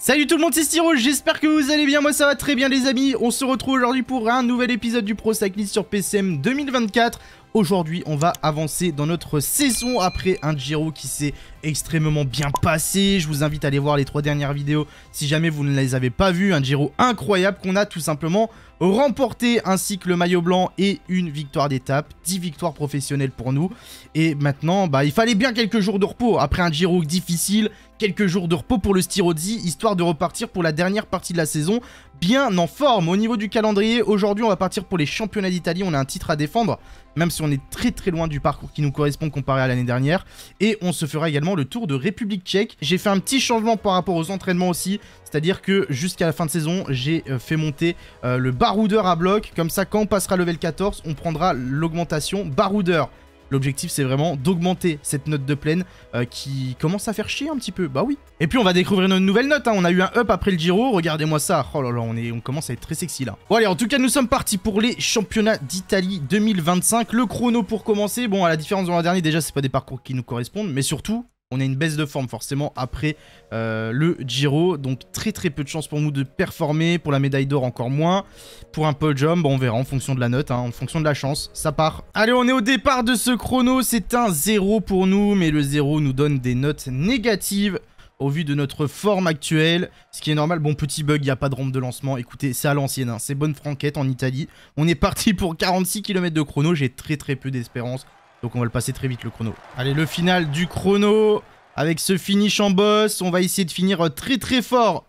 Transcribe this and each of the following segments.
Salut tout le monde, c'est Styro, j'espère que vous allez bien, moi ça va très bien les amis, on se retrouve aujourd'hui pour un nouvel épisode du Pro Cyclist sur PCM 2024. Aujourd'hui, on va avancer dans notre saison après un Giro qui s'est extrêmement bien passé. Je vous invite à aller voir les trois dernières vidéos si jamais vous ne les avez pas vues. Un Giro incroyable qu'on a tout simplement remporté ainsi que le maillot blanc et une victoire d'étape. 10 victoires professionnelles pour nous. Et maintenant, bah, il fallait bien quelques jours de repos après un Giro difficile quelques jours de repos pour le Styrozzi, histoire de repartir pour la dernière partie de la saison bien en forme. Au niveau du calendrier, aujourd'hui on va partir pour les championnats d'Italie, on a un titre à défendre, même si on est très très loin du parcours qui nous correspond comparé à l'année dernière. Et on se fera également le tour de République tchèque. J'ai fait un petit changement par rapport aux entraînements aussi, c'est-à-dire que jusqu'à la fin de saison, j'ai euh, fait monter euh, le baroudeur à bloc, comme ça quand on passera level 14, on prendra l'augmentation baroudeur L'objectif, c'est vraiment d'augmenter cette note de plaine euh, qui commence à faire chier un petit peu. Bah oui. Et puis, on va découvrir une nouvelle note. Hein. On a eu un up après le Giro. Regardez-moi ça. Oh là là, on, est, on commence à être très sexy là. Bon, allez, en tout cas, nous sommes partis pour les championnats d'Italie 2025. Le chrono pour commencer. Bon, à la différence de l'an dernier, déjà, c'est pas des parcours qui nous correspondent, mais surtout, on a une baisse de forme forcément après euh, le Giro. Donc très très peu de chances pour nous de performer, pour la médaille d'or encore moins. Pour un podium, bon, on verra en fonction de la note, hein, en fonction de la chance, ça part. Allez, on est au départ de ce chrono, c'est un 0 pour nous, mais le 0 nous donne des notes négatives au vu de notre forme actuelle, ce qui est normal. Bon, petit bug, il n'y a pas de rampe de lancement. Écoutez, c'est à l'ancienne, hein. c'est bonne franquette en Italie. On est parti pour 46 km de chrono, j'ai très très peu d'espérance donc on va le passer très vite le chrono. Allez, le final du chrono avec ce finish en boss. On va essayer de finir très très fort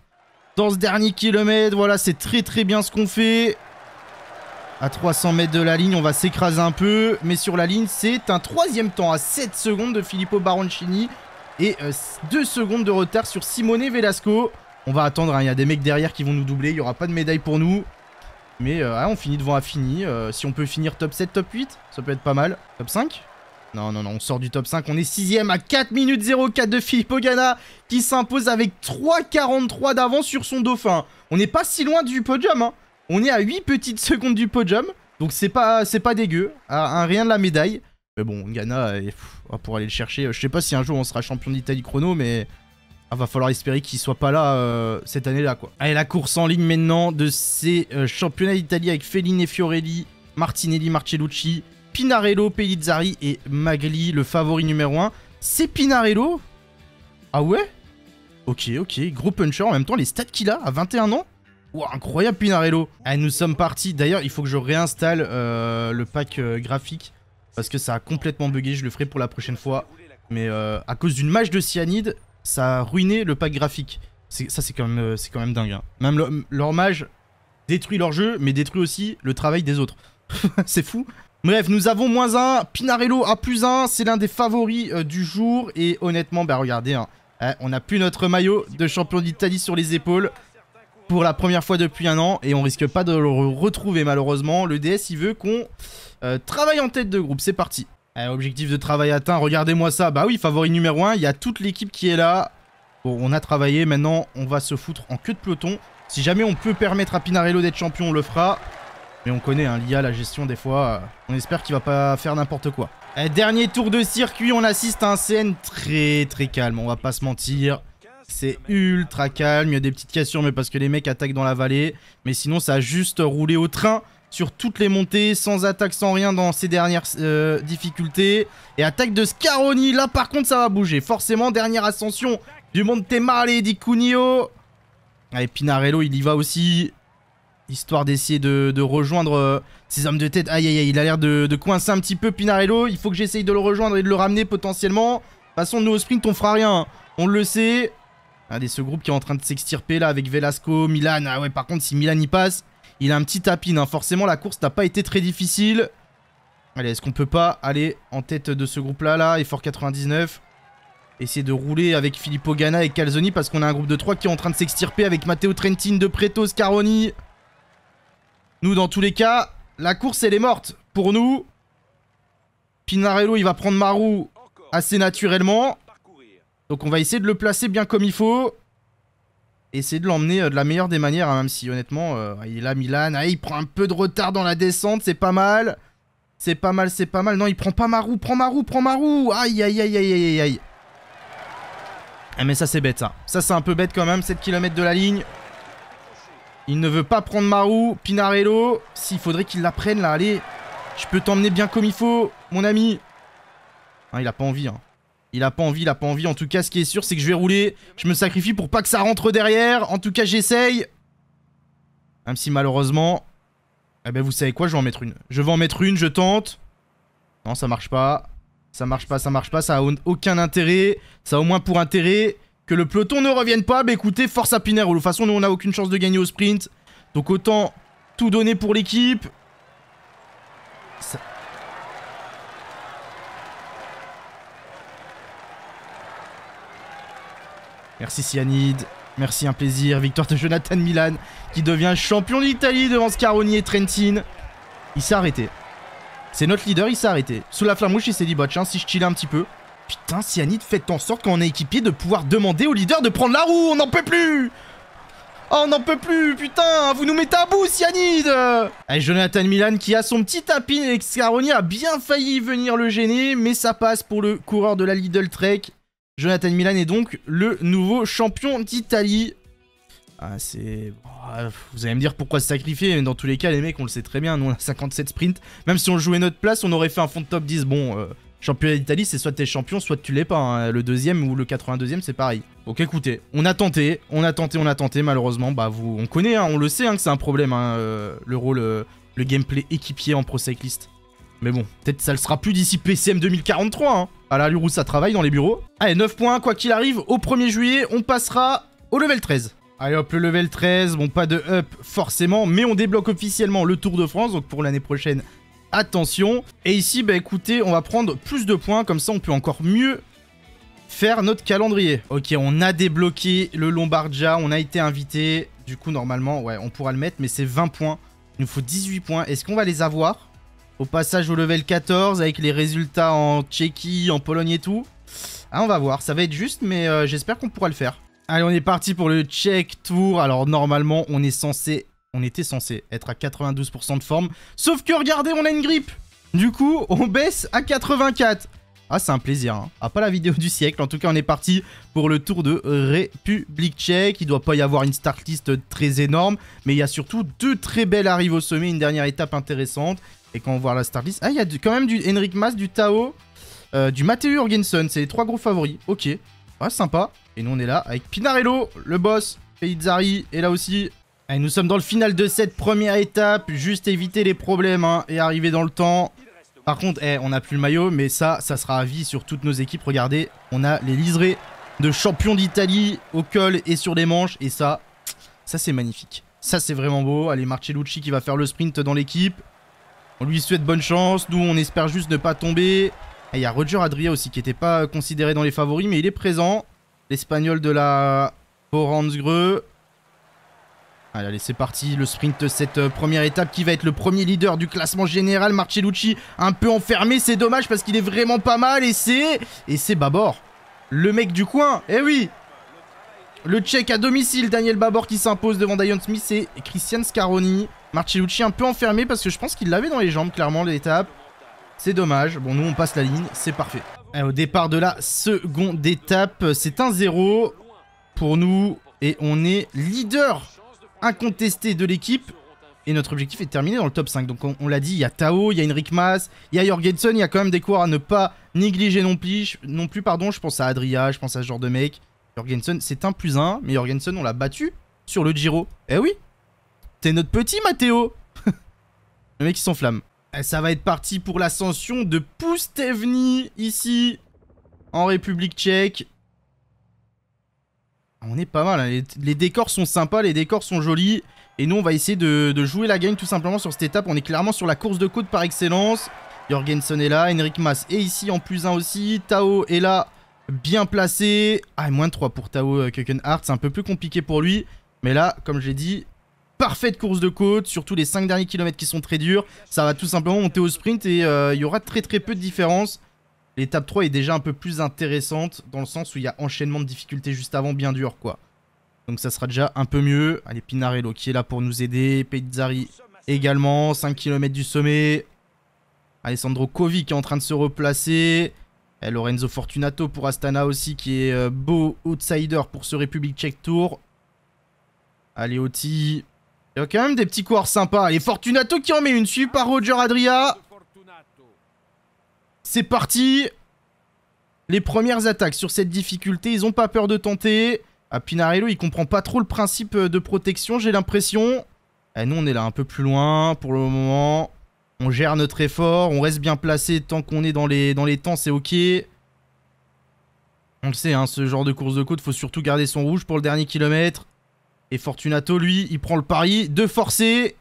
dans ce dernier kilomètre. Voilà, c'est très très bien ce qu'on fait. À 300 mètres de la ligne, on va s'écraser un peu. Mais sur la ligne, c'est un troisième temps à 7 secondes de Filippo Baroncini. Et 2 euh, secondes de retard sur Simone Velasco. On va attendre, hein, il y a des mecs derrière qui vont nous doubler. Il n'y aura pas de médaille pour nous. Mais euh, ah, on finit devant Affini. Euh, si on peut finir top 7, top 8, ça peut être pas mal. Top 5 Non, non, non, on sort du top 5. On est 6ème à 4 minutes 04 de Filippo Ogana qui s'impose avec 3,43 d'avance sur son dauphin. On n'est pas si loin du podium. Hein. On est à 8 petites secondes du podium. Donc c'est pas, pas dégueu. Ah, rien de la médaille. Mais bon, Ghana, pour aller le chercher, euh, je sais pas si un jour on sera champion d'Italie chrono, mais ah, va falloir espérer qu'il soit pas là euh, cette année-là, quoi. Allez, la course en ligne maintenant de ces euh, championnats d'Italie avec Fellini, Fiorelli, Martinelli, Marcellucci, Pinarello, Pellizzari et Magli, le favori numéro 1. C'est Pinarello Ah ouais Ok, ok, gros puncher. En même temps, les stats qu'il a à 21 ans Wow, incroyable Pinarello Allez, eh, nous sommes partis. D'ailleurs, il faut que je réinstalle euh, le pack graphique parce que ça a complètement bugué. Je le ferai pour la prochaine fois. Mais à cause d'une match de cyanide, ça a ruiné le pack graphique. Ça, c'est quand, même, euh, quand même dingue. Hein. Même leur mage détruit leur jeu, mais détruit aussi le travail des autres. c'est fou. Bref, nous avons moins un. Pinarello a plus un. c'est l'un des favoris euh, du jour. Et honnêtement, bah, regardez, hein. eh, on n'a plus notre maillot de champion d'Italie sur les épaules pour la première fois depuis un an et on risque pas de le retrouver malheureusement. Le DS il veut qu'on euh, travaille en tête de groupe, c'est parti. Eh, objectif de travail atteint, regardez-moi ça. Bah oui, favori numéro 1, il y a toute l'équipe qui est là. Bon, on a travaillé, maintenant on va se foutre en queue de peloton. Si jamais on peut permettre à Pinarello d'être champion, on le fera. Mais on connaît hein, l'IA, la gestion des fois. on espère qu'il va pas faire n'importe quoi. Eh, dernier tour de circuit, on assiste à un CN très très calme, on va pas se mentir. C'est ultra calme, il y a des petites cassures mais parce que les mecs attaquent dans la vallée. Mais sinon ça a juste roulé au train sur toutes les montées, sans attaque, sans rien dans ces dernières euh, difficultés. Et attaque de Scaroni, là par contre ça va bouger. Forcément, dernière ascension du Monte Mare di Cunio. Allez, Pinarello, il y va aussi, histoire d'essayer de, rejoindre ces euh, hommes de tête. Aïe, aïe, aïe, il a l'air de, coincer un petit peu Pinarello. Il faut que j'essaye de le rejoindre et de le ramener potentiellement. De toute façon, nous au sprint, on fera rien. On le sait. Allez, ce groupe qui est en train de s'extirper là avec Velasco, Milan. Ah ouais, par contre, si Milan y passe... Il a un petit tapis, Hein. Forcément, la course n'a pas été très difficile. Allez, est-ce qu'on peut pas aller en tête de ce groupe-là, là, effort 99 Essayer de rouler avec Filippo Ganna et Calzoni parce qu'on a un groupe de 3 qui est en train de s'extirper avec Matteo Trentin, De Preto, Scaroni. Nous, dans tous les cas, la course, elle est morte pour nous. Pinarello, il va prendre Marou assez naturellement. Donc on va essayer de le placer bien comme il faut essayer de l'emmener euh, de la meilleure des manières, hein, même si honnêtement, euh, il est là, Milan, ah, il prend un peu de retard dans la descente, c'est pas mal. C'est pas mal, c'est pas mal. Non, il prend pas Marou, prend Marou, prend roue Aïe, aïe, aïe, aïe, aïe, aïe. Ah, mais ça, c'est bête, ça. Ça, c'est un peu bête quand même, 7 km de la ligne. Il ne veut pas prendre Marou, Pinarello. S'il faudrait qu'il la prenne, là, allez. Je peux t'emmener bien comme il faut, mon ami. Hein, il a pas envie, hein. Il a pas envie, il a pas envie. En tout cas, ce qui est sûr, c'est que je vais rouler. Je me sacrifie pour pas que ça rentre derrière. En tout cas, j'essaye. Même si malheureusement... Eh ben, vous savez quoi Je vais en mettre une. Je vais en mettre une, je tente. Non, ça marche pas. Ça marche pas, ça marche pas. Ça a aucun intérêt. Ça au moins pour intérêt que le peloton ne revienne pas. Mais bah, écoutez, force à Pinero. De toute façon, nous, on a aucune chance de gagner au sprint. Donc autant tout donner pour l'équipe. Merci Cyanide. Merci, un plaisir. Victoire de Jonathan Milan qui devient champion d'Italie devant Scaroni et Trentin. Il s'est arrêté. C'est notre leader, il s'est arrêté. Sous la flamme rouge, il s'est dit, bah si je chill un petit peu. Putain, Cyanide, faites en sorte quand on est équipier de pouvoir demander au leader de prendre la roue. On n'en peut plus Oh, on n'en peut plus, putain Vous nous mettez à bout, Cyanide Allez, Jonathan Milan qui a son petit tapis et Scaroni a bien failli venir le gêner, mais ça passe pour le coureur de la Lidl Trek. Jonathan Milan est donc le nouveau champion d'Italie. Ah, c'est. Ah, vous allez me dire pourquoi se sacrifier, dans tous les cas, les mecs, on le sait très bien, nous on a 57 sprints. Même si on jouait notre place, on aurait fait un fond de top 10. Bon, euh, champion d'Italie, c'est soit t'es champion, soit tu l'es pas. Hein. Le deuxième ou le 82e, c'est pareil. Donc écoutez, on a tenté, on a tenté, on a tenté, malheureusement, bah vous, on connaît, hein, on le sait hein, que c'est un problème, euh, le rôle, euh, le gameplay équipier en pro cycliste. Mais bon, peut-être ça le sera plus d'ici PCM 2043, hein. À l'allure ça travaille dans les bureaux. Allez, 9 points, quoi qu'il arrive, au 1er juillet, on passera au level 13. Allez hop, le level 13, bon, pas de up forcément, mais on débloque officiellement le Tour de France, donc pour l'année prochaine, attention. Et ici, bah écoutez, on va prendre plus de points, comme ça on peut encore mieux faire notre calendrier. Ok, on a débloqué le Lombardia, on a été invité, du coup normalement, ouais, on pourra le mettre, mais c'est 20 points. Il nous faut 18 points, est-ce qu'on va les avoir au passage au level 14 avec les résultats en Tchéquie, en Pologne et tout. Ah, on va voir, ça va être juste, mais euh, j'espère qu'on pourra le faire. Allez, on est parti pour le Tchèque tour. Alors normalement, on est censé, on était censé être à 92% de forme. Sauf que regardez, on a une grippe. Du coup, on baisse à 84. Ah, c'est un plaisir. Hein. Ah, pas la vidéo du siècle. En tout cas, on est parti pour le tour de République tchèque. Il doit pas y avoir une start list très énorme, mais il y a surtout deux très belles arrives au sommet, une dernière étape intéressante. Et quand on voit la starlist... Ah, il y a quand même du Henrik Mas, du Tao, euh, du Matteo Jorgensen. C'est les trois gros favoris. Ok. Ouais, ah, sympa. Et nous, on est là avec Pinarello, le boss. Pizzari et là aussi. Allez, eh, nous sommes dans le final de cette première étape. Juste éviter les problèmes hein, et arriver dans le temps. Par contre, eh, on n'a plus le maillot, mais ça, ça sera à vie sur toutes nos équipes. Regardez, on a les liserés de champion d'Italie au col et sur les manches. Et ça, ça c'est magnifique. Ça, c'est vraiment beau. Allez, Marcellucci qui va faire le sprint dans l'équipe. On lui souhaite bonne chance. Nous, on espère juste ne pas tomber. il y a Roger Adria aussi qui n'était pas considéré dans les favoris, mais il est présent. L'Espagnol de la Boransgreu. Allez, ah, allez c'est parti, le sprint cette euh, première étape qui va être le premier leader du classement général. Marcellucci un peu enfermé, c'est dommage parce qu'il est vraiment pas mal et c'est... Et c'est Babor, le mec du coin, eh oui Le tchèque à domicile, Daniel Babor qui s'impose devant Dion Smith et Christian Scaroni. Marcellucci un peu enfermé parce que je pense qu'il l'avait dans les jambes, clairement, l'étape. C'est dommage. Bon, nous, on passe la ligne. C'est parfait. Euh, au départ de la seconde étape, c'est un 0 pour nous. Et on est leader incontesté de l'équipe. Et notre objectif est de terminer dans le top 5. Donc on, l'a dit, il y a Tao, il y a Enric Mas, il y a Jorgensen, il y a quand même des coureurs à ne pas négliger non plus. Non plus pardon, je pense à Adria, je pense à ce genre de mec. Jorgensen, c'est un plus 1, mais Jorgensen, on l'a battu sur le Giro. Eh oui, c'est notre petit Mathéo Le mec il s'enflamme. Eh, ça va être parti pour l'ascension de Poustevny ici en République tchèque. On est pas mal, hein. les, décors sont sympas, les décors sont jolis. Et nous on va essayer de, jouer la gagne tout simplement sur cette étape. On est clairement sur la course de côte par excellence. Jorgensen est là, Henrik Mas est ici en plus un aussi. Tao est là, bien placé. Ah, moins de 3 pour Tao euh, c'est un peu plus compliqué pour lui. Mais là, comme j'ai dit, parfaite course de côte, surtout les 5 derniers kilomètres qui sont très durs. Ça va tout simplement monter au sprint et euh, il y aura très très peu de différence. L'étape 3 est déjà un peu plus intéressante dans le sens où il y a enchaînement de difficultés juste avant bien dur quoi. Donc ça sera déjà un peu mieux. Allez Pinarello qui est là pour nous aider, Pezzari également, 5 km du sommet. Alessandro Covi qui est en train de se replacer. Lorenzo Fortunato pour Astana aussi qui est euh, beau outsider pour ce République Tchèque Tour. Allez Oti, il y a quand même des petits coureurs sympas. Et Fortunato qui en met une suite par Roger Adria. C'est parti. Les premières attaques sur cette difficulté, ils n'ont pas peur de tenter. À ah, Pinarello, il comprend pas trop le principe de protection, j'ai l'impression. Et eh, nous, on est là un peu plus loin pour le moment. On gère notre effort, on reste bien placé tant qu'on est dans les, dans les temps, c'est ok. On le sait, hein, ce genre de course de côte, faut surtout garder son rouge pour le dernier kilomètre. Et Fortunato, lui, il prend le pari de forcer.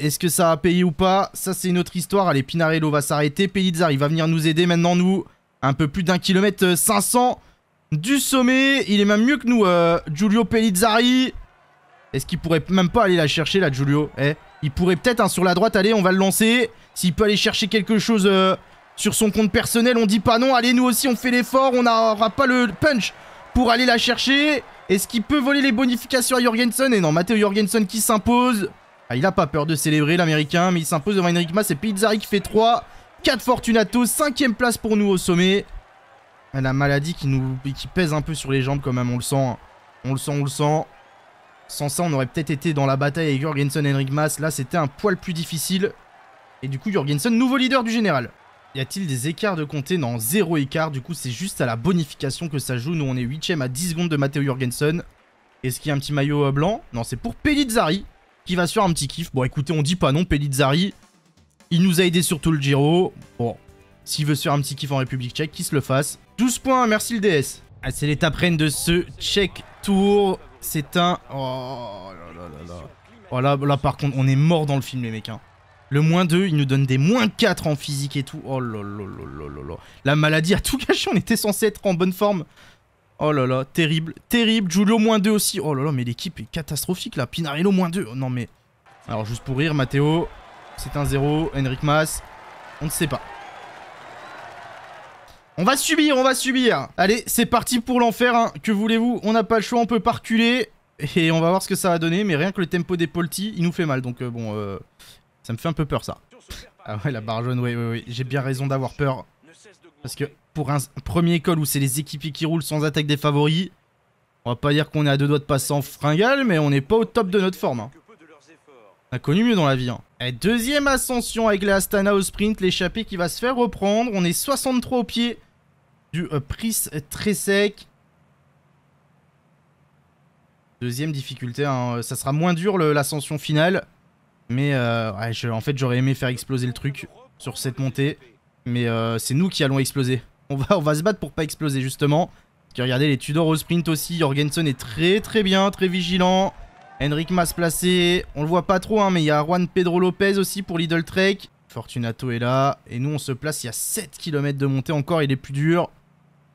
Est-ce que ça a payé ou pas Ça, c'est une autre histoire. Allez, Pinarello va s'arrêter. Pellizzari il va venir nous aider maintenant, nous. Un peu plus d'un kilomètre 500 du sommet. Il est même mieux que nous, euh, Giulio Pellizzari. Est-ce qu'il pourrait même pas aller la chercher, là, Giulio eh Il pourrait peut-être, hein, sur la droite, aller. on va le lancer. S'il peut aller chercher quelque chose euh, sur son compte personnel, on dit pas non. Allez, nous aussi, on fait l'effort. On n'aura pas le punch pour aller la chercher. Est-ce qu'il peut voler les bonifications à Jorgensen Et non, Matteo Jorgensen qui s'impose. Ah, il n'a pas peur de célébrer l'américain, mais il s'impose devant Henrik Mas et Pizzari qui fait 3. 4 Fortunato, 5 place pour nous au sommet. La maladie qui nous qui pèse un peu sur les jambes quand même, on le sent. Hein. On le sent, on le sent. Sans ça, on aurait peut-être été dans la bataille avec Jorgensen et Henrik Mas. Là, c'était un poil plus difficile. Et du coup, Jorgensen, nouveau leader du général. Y a-t-il des écarts de compter Non, zéro écart. Du coup, c'est juste à la bonification que ça joue. Nous, on est 8ème à 10 secondes de Matteo Jorgensen. Est-ce qu'il y a un petit maillot euh, blanc Non, c'est pour Pellizzari qui va sur un petit kiff. Bon, écoutez, on dit pas non, Pellizzari. Il nous a aidé sur tout le Giro. Bon, s'il veut se faire un petit kiff en République tchèque, qu'il se le fasse. 12 points, merci le DS. Ah, c'est l'étape reine de ce check Tour. C'est un... Oh là là là là. Oh là, là par contre, on est mort dans le film, les mecs. Hein. Le moins 2, il nous donne des moins 4 en physique et tout. Oh là là là là là. La maladie a tout gâché, on était censé être en bonne forme. Oh là là, terrible, terrible. Julio moins 2 aussi. Oh là là, mais l'équipe est catastrophique là. Pinarello moins 2. Oh, non mais. Alors juste pour rire, Matteo, c'est un 0. Henrik Mas, on ne sait pas. On va subir, on va subir. Allez, c'est parti pour l'enfer. Hein. Que voulez-vous On n'a pas le choix, on peut pas reculer. Et on va voir ce que ça va donner. Mais rien que le tempo des Polti, il nous fait mal. Donc euh, bon, euh, ça me fait un peu peur ça. Ah ouais, la barre jaune, oui, oui, oui. J'ai bien raison d'avoir peur. Parce que pour un premier col où c'est les équipiers qui roulent sans attaque des favoris, on va pas dire qu'on est à deux doigts de passer en fringale, mais on n'est pas au top de notre forme. Hein. On a connu mieux dans la vie. Hein. deuxième ascension avec l'Astana au sprint, l'échappée qui va se faire reprendre. On est 63 au pied du euh, très sec. Deuxième difficulté, hein. ça sera moins dur l'ascension finale. Mais euh, en fait, j'aurais aimé faire exploser le truc sur cette montée. Mais euh, c'est nous qui allons exploser. On va, on va se battre pour pas exploser, justement. Parce que regardez, les Tudors au sprint aussi. Jorgensen est très très bien, très vigilant. Henrik Mas placé. On le voit pas trop, hein, mais il y a Juan Pedro Lopez aussi pour l'Idle Trek. Fortunato est là. Et nous, on se place. Il y a 7 km de montée encore. Il est plus dur.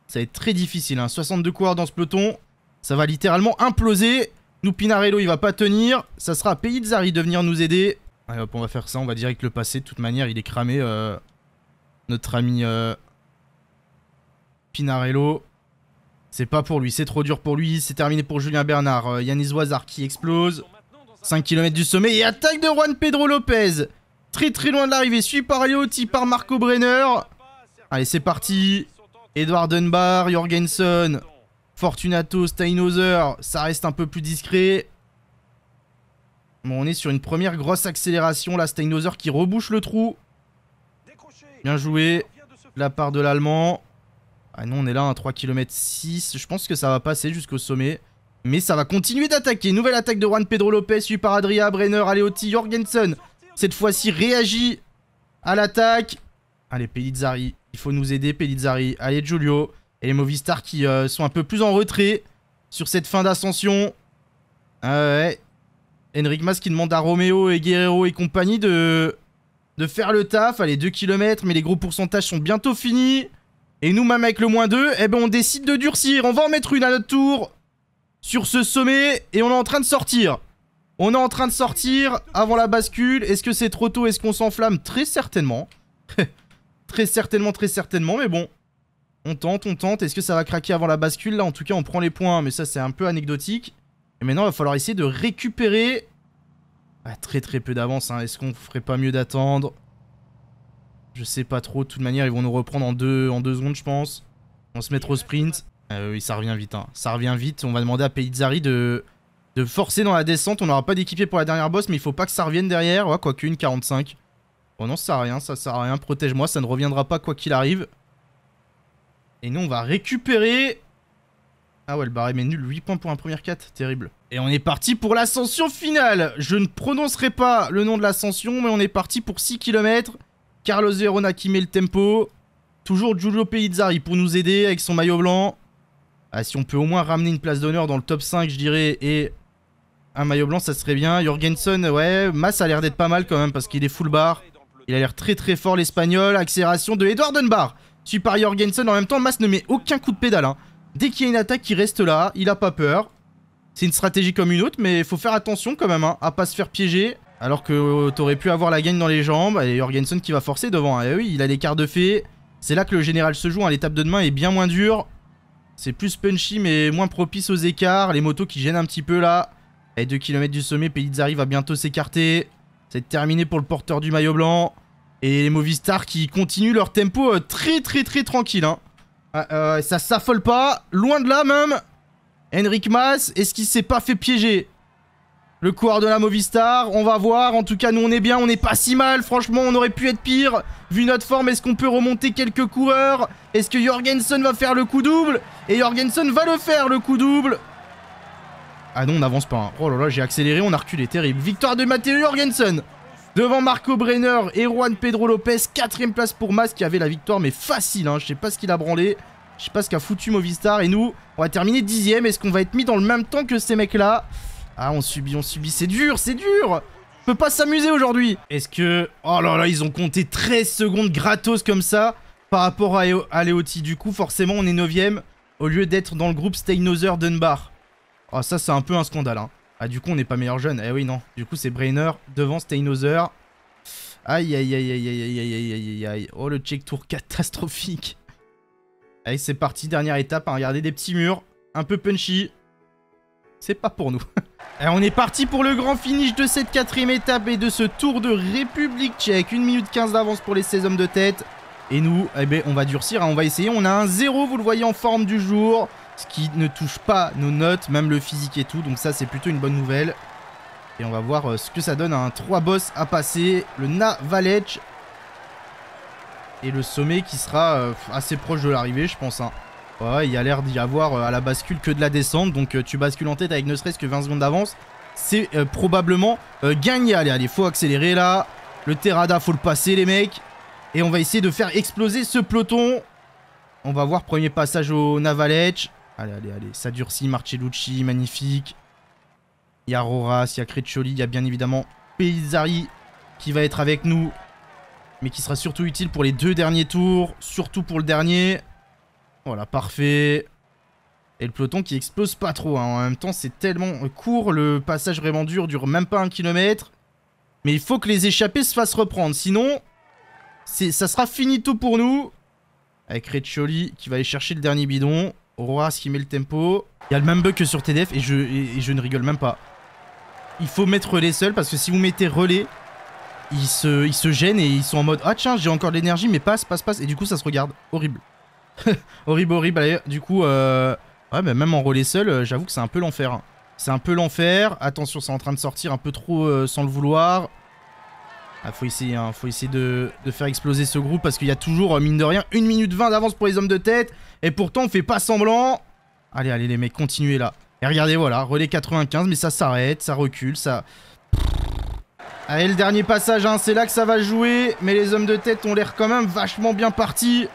Ça va être très difficile. 62 hein. coureurs dans ce peloton. Ça va littéralement imploser. Nous, Pinarello, il va pas tenir. Ça sera à de venir nous aider. Allez hop, on va faire ça. On va direct le passer. De toute manière, il est cramé. Euh, notre ami euh, Pinarello. C'est pas pour lui. C'est trop dur pour lui. C'est terminé pour Julien Bernard. Euh, Yannis Yanis qui explose. 5 km du sommet. Et attaque de Juan Pedro Lopez. Très très loin de l'arrivée. Suivi par Yoti, par Marco Brenner. Allez, c'est parti. Edward Dunbar, Jorgensen. Fortunato, Steinhauser, ça reste un peu plus discret. Bon, on est sur une première grosse accélération. Là, Steinhauser qui rebouche le trou. Bien joué la part de l'Allemand. Ah non, on est là à 3 km 6. Je pense que ça va passer jusqu'au sommet. Mais ça va continuer d'attaquer. Nouvelle attaque de Juan Pedro Lopez, suivi par Adria, Brenner, Aleotti, Jorgensen. Cette fois-ci, réagit à l'attaque. Allez, Pellizzari. Il faut nous aider, Pelizzari. Allez, Giulio. Et les Movistar qui euh, sont un peu plus en retrait sur cette fin d'ascension. Enric ah ouais. Enric Mas qui demande à Romeo et Guerrero et compagnie de, de faire le taf. Allez, 2 km, mais les gros pourcentages sont bientôt finis. Et nous, même avec le moins 2, eh ben, on décide de durcir. On va en mettre une à notre tour sur ce sommet. Et on est en train de sortir. On est en train de sortir avant la bascule. Est-ce que c'est trop tôt Est-ce qu'on s'enflamme Très certainement. très certainement, très certainement. Mais bon, on tente, on tente. Est-ce que ça va craquer avant la bascule Là, en tout cas, on prend les points, mais ça, c'est un peu anecdotique. Et maintenant, il va falloir essayer de récupérer... Ah, très très peu d'avance. Hein. Est-ce qu'on ferait pas mieux d'attendre Je sais pas trop. De toute manière, ils vont nous reprendre en deux, en deux secondes, je pense. On se mettre au sprint. Ah, oui, ça revient vite. Hein. Ça revient vite. On va demander à Pellizzari de, de forcer dans la descente. On n'aura pas d'équipier pour la dernière boss, mais il faut pas que ça revienne derrière. Ouais, quoique qu'une, 45. Oh non, ça sert à rien. Ça sert à rien. Protège-moi. Ça ne reviendra pas quoi qu'il arrive. Et nous, on va récupérer... Ah ouais, le barème est nul. 8 points pour un premier 4. Terrible. Et on est parti pour l'ascension finale Je ne prononcerai pas le nom de l'ascension, mais on est parti pour 6 km. Carlos Verona qui met le tempo. Toujours Giulio Pellizzari pour nous aider avec son maillot blanc. Ah, si on peut au moins ramener une place d'honneur dans le top 5, je dirais, et un maillot blanc, ça serait bien. Jorgensen, ouais, masse a l'air d'être pas mal quand même, parce qu'il est full bar. Il a l'air très très fort l'espagnol. Accélération de Edouard Dunbar suis par Jorgensen en même temps, Mas ne met aucun coup de pédale. Hein. Dès qu'il y a une attaque, il reste là, il a pas peur. C'est une stratégie comme une autre, mais il faut faire attention quand même, à hein, à pas se faire piéger. Alors que euh, t'aurais pu avoir la gagne dans les jambes, et Jorgensen qui va forcer devant. Et hein. eh oui, il a l'écart de fée. C'est là que le général se joue, l'étape de demain est bien moins dure. C'est plus punchy, mais moins propice aux écarts. Les motos qui gênent un petit peu là. Et 2 km du sommet, Pellizzari va bientôt s'écarter. C'est terminé pour le porteur du maillot blanc. Et les Movistar qui continuent leur tempo euh, très très très tranquille. Hein. Ah, euh, ça s'affole pas, loin de là même. Henrik Mas, est-ce qu'il s'est pas fait piéger Le coureur de la Movistar, on va voir. En tout cas, nous on est bien, on n'est pas si mal. Franchement, on aurait pu être pire. Vu notre forme, est-ce qu'on peut remonter quelques coureurs Est-ce que Jorgensen va faire le coup double Et Jorgensen va le faire, le coup double Ah non, on n'avance pas. Hein. Oh là là, j'ai accéléré, on a reculé, terrible. Victoire de Matteo Jorgensen Devant Marco Brenner et Juan Pedro Lopez. Quatrième place pour Mas qui avait la victoire, mais facile. Hein. Je sais pas ce qu'il a branlé. Je sais pas ce qu'a foutu Movistar. Et nous, on va terminer dixième. Est-ce qu'on va être mis dans le même temps que ces mecs-là Ah, on subit, on subit. C'est dur, c'est dur peut pas s'amuser aujourd'hui. Est-ce que... Oh là là, ils ont compté 13 secondes gratos comme ça par rapport à, Léoti, Du coup, forcément, on est 9ème au lieu d'être dans le groupe Steinhauser-Dunbar. Oh, ah, ça, c'est un peu un scandale. Hein. Ah, du coup, on n'est pas meilleur jeune. Eh oui, non. Du coup, c'est Brainer devant Steinhauser. Aïe, aïe, aïe, aïe, aïe, aïe, aïe, aïe, Oh, le check tour catastrophique. Allez, c'est parti. Dernière étape. Hein. Regardez des petits murs. Un peu punchy. C'est pas pour nous. Et eh, on est parti pour le grand finish de cette quatrième étape et de ce tour de République tchèque. 1 minute 15 d'avance pour les 16 hommes de tête. Et nous, eh ben, on va durcir, hein. on va essayer. On a un 0, vous le voyez en forme du jour ce qui ne touche pas nos notes, même le physique et tout. Donc ça, c'est plutôt une bonne nouvelle. Et on va voir euh, ce que ça donne à un 3 boss à passer. Le Navalech. Et le sommet qui sera euh, assez proche de l'arrivée, je pense. Hein. il y a l'air d'y avoir euh, à la bascule que de la descente. Donc tu bascules en tête avec ne serait-ce que 20 secondes d'avance. C'est probablement gagné. Allez, allez, faut accélérer là. Le Terrada, faut le passer les mecs. Et on va essayer de faire exploser ce peloton. On va voir premier passage au Navalech. Allez, allez, allez. Ça durcit, Marcellucci, magnifique. Il y a Roras, il y a il y a bien évidemment Pezzari qui va être avec nous. Mais qui sera surtout utile pour les deux derniers tours. Surtout pour le dernier. Voilà, parfait. Et le peloton qui explose pas trop. Hein. En même temps, c'est tellement court. Le passage vraiment dur dure même pas un kilomètre. Mais il faut que les échappés se fassent reprendre. Sinon, ça sera fini tout pour nous. Avec Reccioli qui va aller chercher le dernier bidon ce qui met le tempo. Il y a le même bug que sur TDF et je, ne rigole même pas. Il faut mettre relais seul parce que si vous mettez relais, ils se, gênent et ils sont en mode Ah tiens, j'ai encore de l'énergie, mais passe, passe, passe. Et du coup, ça se regarde. Horrible. horrible, horrible. du coup, euh, bah, même en relais seul, euh, j'avoue que c'est un peu l'enfer. Hein. C'est un peu l'enfer. Attention, c'est en train de sortir un peu trop euh, sans le vouloir. Ah, faut essayer, hein. faut essayer de, de, faire exploser ce groupe parce qu'il y a toujours, mine de rien, 1 minute 20 d'avance pour les hommes de tête. Et pourtant, on fait pas semblant. Allez, allez, les mecs, continuez là. Et regardez, voilà, relais 95, mais ça s'arrête, ça recule, ça... Allez, le dernier passage, hein, c'est là que ça va jouer. Mais les hommes de tête ont l'air quand même vachement bien partis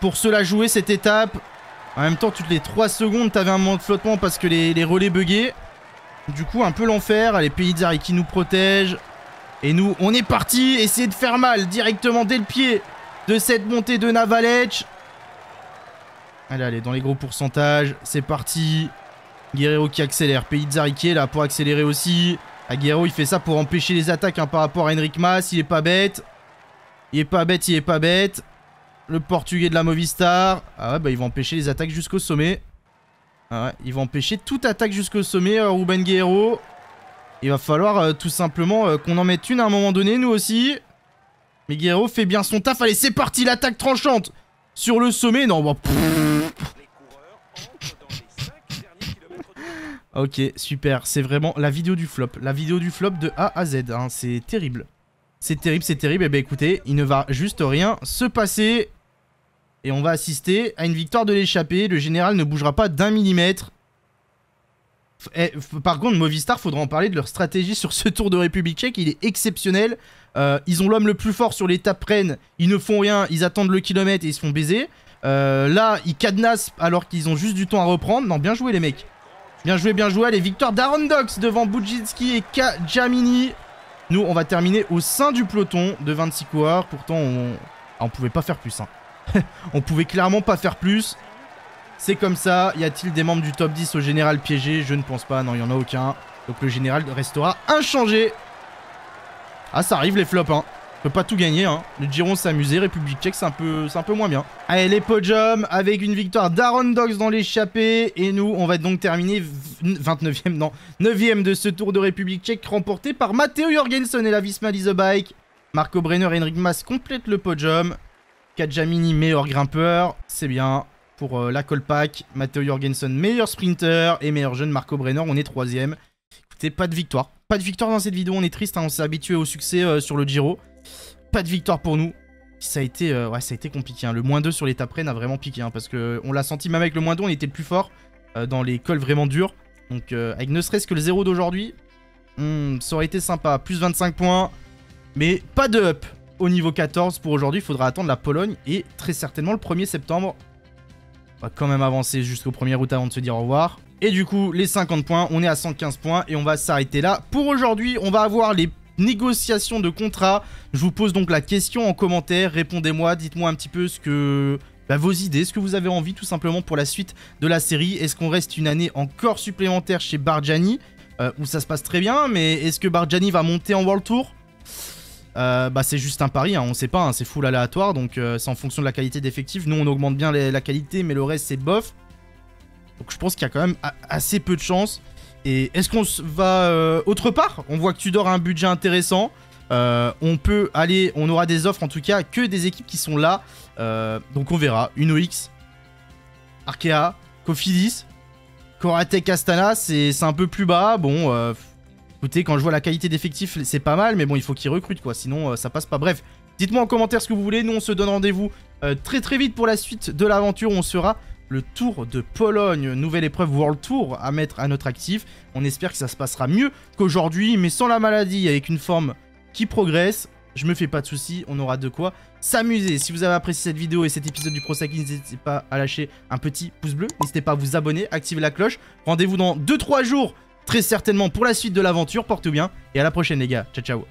pour cela jouer cette étape. En même temps, toutes les 3 secondes, t'avais un moment de flottement parce que les, relais buguaient. Du coup, un peu l'enfer. Les pays qui nous protègent. Et nous, on est parti. Essayer de faire mal directement dès le pied de cette montée de Navalech. Allez, allez, dans les gros pourcentages. C'est parti. Guerrero qui accélère. Pays de là pour accélérer aussi. Aguero, il fait ça pour empêcher les attaques hein, par rapport à Henrik Mas. Il est pas bête. Il est pas bête, il est pas bête. Le portugais de la Movistar. Ah ouais, bah il va empêcher les attaques jusqu'au sommet. Ah ouais, il va empêcher toute attaque jusqu'au sommet, euh, Ruben Guerrero. Il va falloir euh, tout simplement euh, qu'on en mette une à un moment donné, nous aussi. Mais Guerrero fait bien son taf. Allez, c'est parti, l'attaque tranchante sur le sommet. Non, bon... Ok, super. C'est vraiment la vidéo du flop. La vidéo du flop de A à Z. Hein. C'est terrible. C'est terrible, c'est terrible. Et eh bien, écoutez, il ne va juste rien se passer. Et on va assister à une victoire de l'échappée. Le général ne bougera pas d'un millimètre. Eh, par contre, Movistar, faudra en parler de leur stratégie sur ce tour de République tchèque. Il est exceptionnel. Euh, ils ont l'homme le plus fort sur l'étape Rennes. Ils ne font rien. Ils attendent le kilomètre et ils se font baiser. Euh, là, ils cadenassent alors qu'ils ont juste du temps à reprendre. Non, bien joué les mecs. Bien joué, bien joué. Allez, victoire Dox devant Budzinski et Kajamini. Nous, on va terminer au sein du peloton de 26 coureurs. Pourtant, on, ah, ne pouvait pas faire plus. Hein. on pouvait clairement pas faire plus. C'est comme ça. Y a-t-il des membres du top 10 au général piégé Je ne pense pas. Non, il n'y en a aucun. Donc le général restera inchangé. Ah, ça arrive les flops, hein peut pas tout gagner. Hein. Le Giron s'amuser République tchèque, c'est un, peu, un peu moins bien. Allez, les podiums avec une victoire d'Aaron Dogs dans l'échappée. Et nous, on va donc terminer 29e, non, 9e de ce tour de République tchèque remporté par Matteo Jorgensen et la Visma The Bike. Marco Brenner et Henrik Mas complètent le podium. Kajamini, meilleur grimpeur. C'est bien pour euh, la pack. Matteo Jorgensen, meilleur sprinter. Et meilleur jeune, Marco Brenner, on est troisième. Écoutez, pas de victoire. Pas de victoire dans cette vidéo, on est triste, hein. on s'est habitué au succès euh, sur le Giro. Pas de victoire pour nous. Ça a été, euh, ouais, ça a été compliqué. Hein. Le moins 2 sur l'étape reine a vraiment piqué. Hein, parce que on l'a senti, même avec le moins 2, on était le plus fort euh, dans les cols vraiment durs. Donc euh, avec ne serait-ce que le 0 d'aujourd'hui, hmm, ça aurait été sympa. Plus 25 points. Mais pas de up au niveau 14 pour aujourd'hui. Il faudra attendre la Pologne et très certainement le 1er septembre. On va quand même avancer jusqu'au 1er août avant de se dire au revoir. Et du coup, les 50 points, on est à 115 points et on va s'arrêter là. Pour aujourd'hui, on va avoir les négociation de contrat. Je vous pose donc la question en commentaire, répondez-moi, dites-moi un petit peu ce que... Bah, vos idées, ce que vous avez envie tout simplement pour la suite de la série. Est-ce qu'on reste une année encore supplémentaire chez Barjani euh, où ça se passe très bien, mais est-ce que Barjani va monter en World Tour euh, bah, c'est juste un pari, hein, on sait pas, hein, c'est full aléatoire, donc euh, c'est en fonction de la qualité d'effectif. Nous, on augmente bien la qualité, mais le reste, c'est bof. Donc je pense qu'il y a quand même assez peu de chance et est-ce qu'on va euh, autre part On voit que tu dors un budget intéressant. Euh, on peut aller, on aura des offres en tout cas que des équipes qui sont là. Euh, donc on verra. X, Arkea, Cofidis, Koratek Astana, c'est un peu plus bas. Bon, écoutez, quand je vois la qualité d'effectif, c'est pas mal, mais bon, il faut qu'ils recrutent quoi, sinon ça passe pas. Bref, dites-moi en commentaire ce que vous voulez. Nous, on se donne rendez-vous très très vite pour la suite de l'aventure. On sera le Tour de Pologne, nouvelle épreuve World Tour à mettre à notre actif. On espère que ça se passera mieux qu'aujourd'hui, mais sans la maladie, avec une forme qui progresse. Je me fais pas de soucis, on aura de quoi s'amuser. Si vous avez apprécié cette vidéo et cet épisode du ProSac, n'hésitez pas à lâcher un petit pouce bleu. N'hésitez pas à vous abonner, activer la cloche. Rendez-vous dans 2-3 jours, très certainement, pour la suite de l'aventure. Portez-vous bien et à la prochaine les gars. Ciao, ciao.